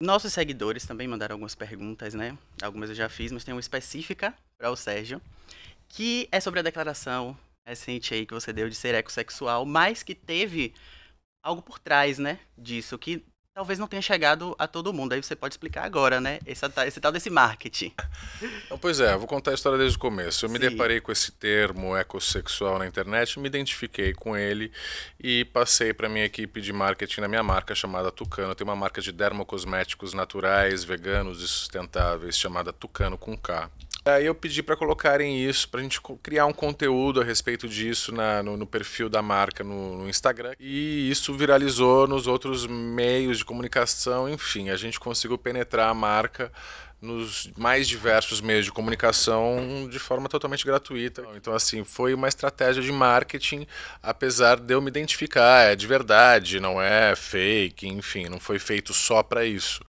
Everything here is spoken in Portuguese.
Nossos seguidores também mandaram algumas perguntas, né? Algumas eu já fiz, mas tem uma específica para o Sérgio, que é sobre a declaração recente aí que você deu de ser ecossexual, mas que teve algo por trás, né, disso, que talvez não tenha chegado a todo mundo. Aí você pode explicar agora, né? Esse, esse tal desse marketing. pois é, vou contar a história desde o começo. Eu Sim. me deparei com esse termo ecossexual na internet, me identifiquei com ele e passei para minha equipe de marketing da minha marca chamada Tucano. Tem uma marca de dermocosméticos naturais, veganos e sustentáveis chamada Tucano com K. Aí eu pedi para colocarem isso, para a gente criar um conteúdo a respeito disso na, no, no, perfil da marca no, no, Instagram. E isso viralizou nos outros meios de comunicação, enfim, a gente conseguiu penetrar a marca nos mais diversos meios de comunicação de forma totalmente gratuita. Então, assim, foi uma estratégia de marketing, apesar de eu me identificar, é de verdade, não é fake, enfim, não foi feito só para isso.